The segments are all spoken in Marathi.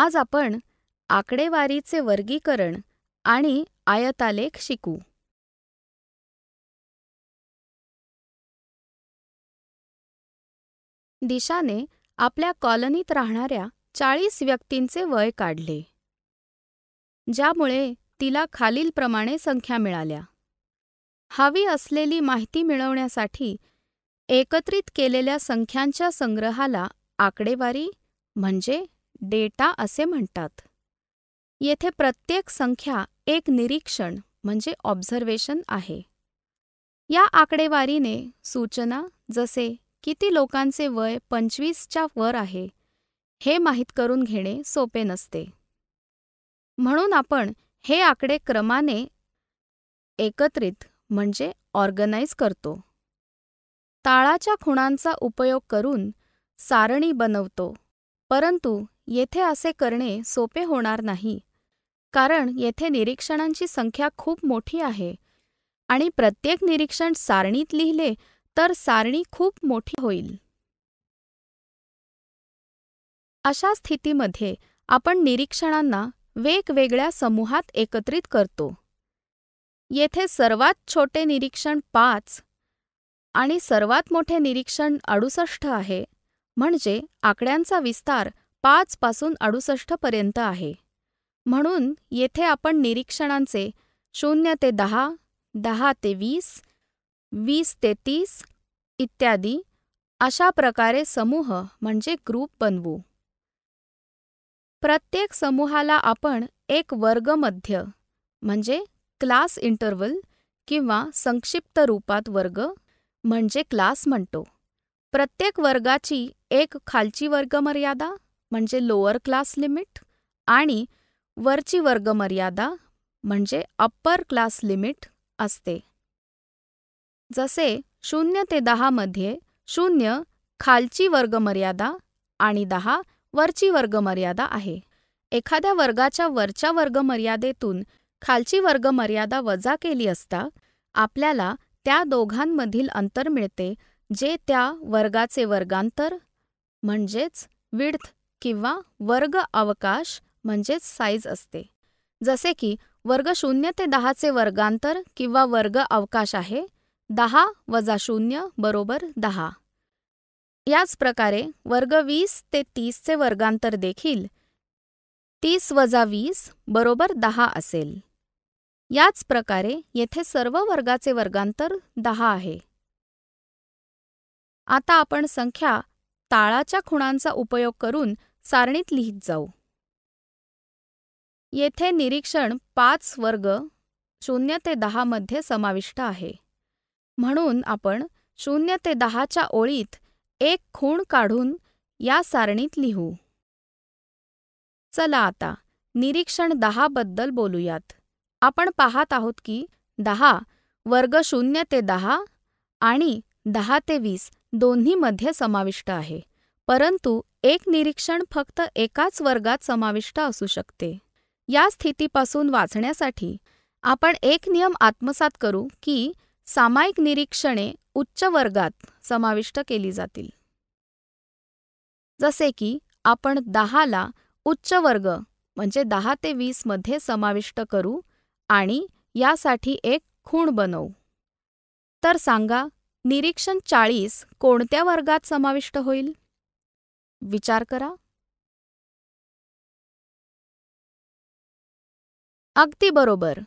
आज आपण आकडेवारीचे वर्गीकरण आणि आयतालेख शिकू दिशाने आपल्या कॉलनीत राहणाऱ्या चाळीस व्यक्तींचे वय काढले ज्यामुळे तिला खालीलप्रमाणे संख्या मिळाल्या हवी असलेली माहिती मिळवण्यासाठी एकत्रित केलेल्या संख्यांच्या संग्रहाला आकडेवारी म्हणजे डेटा असे म्हणतात येथे प्रत्येक संख्या एक निरीक्षण म्हणजे ऑब्झर्वेशन आहे या आकडेवारीने सूचना जसे किती लोकांचे वय पंचवीसच्या वर आहे हे माहीत करून घेणे सोपे नसते म्हणून आपण हे आकडे क्रमाने एकत्रित म्हणजे ऑर्गनाइज करतो ताळाच्या खुणांचा उपयोग करून सारणी बनवतो परंतु येथे असे करणे सोपे होणार नाही कारण येथे निरीक्षणांची संख्या खूप मोठी आहे आणि प्रत्येक निरीक्षण सारणीत लिहिले तर सारणी खूप मोठी होईल अशा स्थितीमध्ये आपण निरीक्षणांना वेगवेगळ्या समूहात एकत्रित करतो येथे सर्वात छोटे निरीक्षण पाच आणि सर्वात मोठे निरीक्षण अडुसष्ट आहे म्हणजे आकड्यांचा विस्तार पाच पासून अडुसष्ट पर्यंत आहे म्हणून येथे आपण निरीक्षणांचे शून्य ते दहा दहा ते वीस वीस ते तीस इत्यादी अशा प्रकारे समूह म्हणजे ग्रुप बनवू प्रत्येक समूहाला आपण एक वर्गमध्य म्हणजे क्लास इंटरवल किंवा संक्षिप्त रूपात वर्ग म्हणजे क्लास म्हणतो प्रत्येक वर्गाची एक खालची वर्गमर्यादा म्हणजे लोअर क्लास लिमिट आणि वरची वर्गमर्यादा म्हणजे अप्पर क्लास लिमिट असते जसे शून्य ते दहामध्ये शून्य खालची वर्गमर्यादा आणि दहा वरची वर्गमर्यादा आहे एखाद्या वर्गाच्या वरच्या वर्गमर्यादेतून खालची वर्गमर्यादा वजा केली असता आपल्याला त्या दोघांमधील अंतर मिळते जे त्या वर्गाचे वर्गांतर म्हणजेच विड्थ किंवा वर्ग अवकाश म्हणजेच साईज असते जसे की वर्ग शून्य ते दहाचे वर्गांतर किंवा वर्ग अवकाश आहे दहा वजा शून्य बरोबर दहा याच प्रकारे वर्ग वीस ते तीसचे वर्गांतर देखील तीस वजा वीस बरोबर दहा असेल याच प्रकारे येथे सर्व वर्गाचे वर्गांतर दहा आहे आता आपण संख्या ताळाच्या खुणांचा उपयोग करून सारणीत लिहित जाऊ येथे निरीक्षण पाच वर्ग शून्य ते मध्ये समाविष्ट आहे म्हणून आपण शून्य ते दहाच्या ओळीत एक खूण काढून या सारणीत लिहू चला आता निरीक्षण बद्दल बोलूयात आपण पाहत आहोत की दहा वर्ग शून्य ते दहा आणि दहा ते वीस दोन्हीमध्ये समाविष्ट आहे परंतु एक निरीक्षण फक्त एकाच वर्गात समाविष्ट असू शकते या स्थितीपासून वाचण्यासाठी आपण एक नियम आत्मसात करू की सामायिक निरीक्षणे उच्च वर्गात समाविष्ट केली जातील जसे की आपण दहाला उच्च वर्ग म्हणजे दहा ते वीसमध्ये समाविष्ट करू आणि यासाठी एक खूण बनवू तर सांगा निरीक्षण चाळीस कोणत्या वर्गात समाविष्ट होईल विचार करा अगदी बरोबर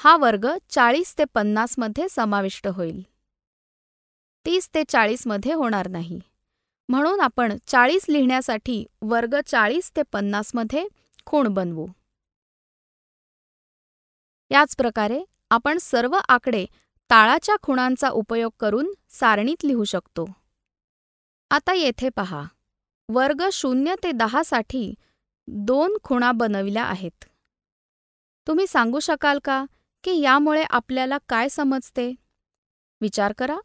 हा वर्ग चाळीस ते पन्नास मध्ये समाविष्ट होईल तीस ते चाळीस मध्ये होणार नाही म्हणून आपण चाळीस लिहिण्यासाठी वर्ग चाळीस ते पन्नास मध्ये खूण बनवू याच प्रकारे आपण सर्व आकडे ताळाच्या खुणांचा उपयोग करून सारणीत लिहू शकतो आता येथे पहा वर्ग शून्य ते दहासाठी दोन खुणा बनविल्या आहेत तुम्ही सांगू शकाल का की यामुळे आपल्याला काय समजते विचार करा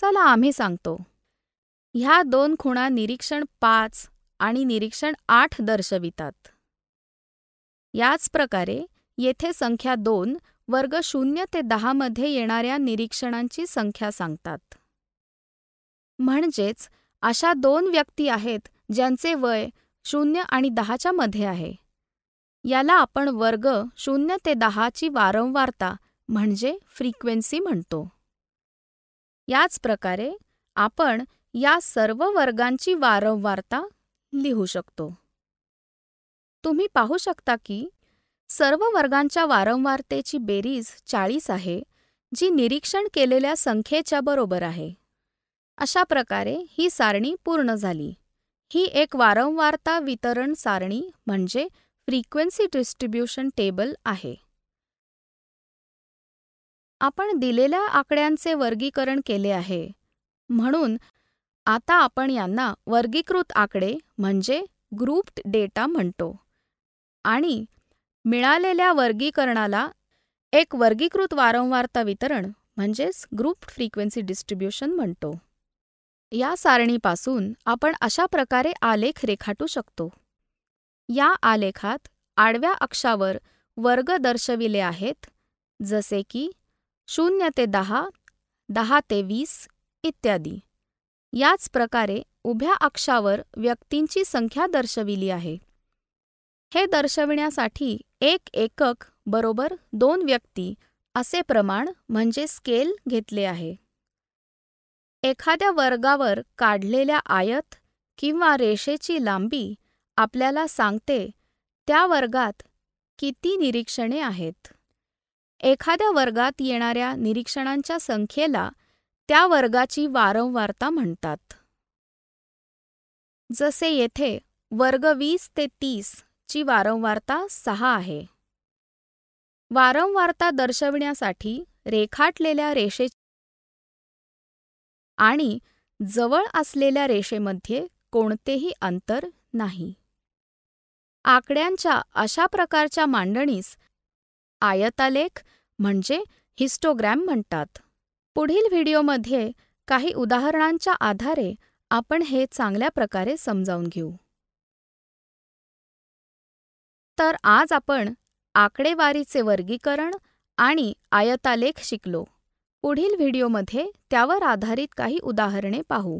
चला आम्ही सांगतो ह्या दोन खुणा निरीक्षण पाच आणि निरीक्षण आठ दर्शवितात याच प्रकारे येथे संख्या दोन वर्ग शून्य ते दहामध्ये येणाऱ्या निरीक्षणांची संख्या सांगतात म्हणजेच अशा दोन व्यक्ती आहेत ज्यांचे वय शून्य आणि दहाच्या मध्ये आहे याला आपण वर्ग शून्य ते दहाची वारंवारता म्हणजे फ्रिक्वेन्सी म्हणतो याच प्रकारे आपण या सर्व वर्गांची वारंवारता लिहू शकतो तुम्ही पाहू शकता की सर्व वर्गांच्या वारंवारतेची बेरीज चाळीस आहे जी निरीक्षण केलेल्या संख्येच्या बरोबर आहे अशा प्रकारे ही सारणी पूर्ण झाली ही एक वारंवारता वितरण सारणी म्हणजे फ्रिक्वेन्सी डिस्ट्रीब्युशन टेबल आहे आपण दिलेल्या आकड्यांचे वर्गीकरण केले आहे म्हणून आता आपण यांना वर्गीकृत आकडे म्हणजे ग्रुप्ड डेटा म्हणतो आणि मिळालेल्या वर्गीकरणाला एक वर्गीकृत वारंवारता वितरण म्हणजेच ग्रुप्ड फ्रिक्वेन्सी डिस्ट्रीब्युशन म्हणतो या सारणीपासून आपण अशा प्रकारे आलेख रेखाटू शकतो या आलेखात आडव्या अक्षावर वर्ग दर्शविले आहेत जसे की शून्य ते दहा दहा ते वीस इत्यादी याच प्रकारे उभ्या अक्षावर व्यक्तींची संख्या दर्शविली आहे हे दर्शविण्यासाठी एक एकक बरोबर दोन व्यक्ती असे प्रमाण म्हणजे स्केल घेतले आहे एखाद्या वर्गावर काढलेल्या आयत किंवा रेषेची लांबी आपल्याला सांगते त्या वर्गात किती निरीक्षणे आहेत एखाद्या वर्गात येणाऱ्या निरीक्षणांच्या संख्येला त्या वर्गाची वारंवारता म्हणतात जसे येथे वर्ग वीस ते तीस ची वारंवारता सहा आहे वारंवारता दर्शविण्यासाठी रेखाटलेल्या रेषे आणि जवळ असलेल्या रेषेमध्ये कोणतेही अंतर नाही आकड्यांच्या अशा प्रकारच्या मांडणीस आयतालेख म्हणजे हिस्टोग्रॅम म्हणतात पुढील व्हिडिओमध्ये काही उदाहरणांच्या आधारे आपण हे चांगल्या प्रकारे समजावून घेऊ तर आज आपण आकडेवारीचे वर्गीकरण आणि आयतालेख शिकलो पुढील व्हिडिओमध्ये त्यावर आधारित काही उदाहरणे पाहू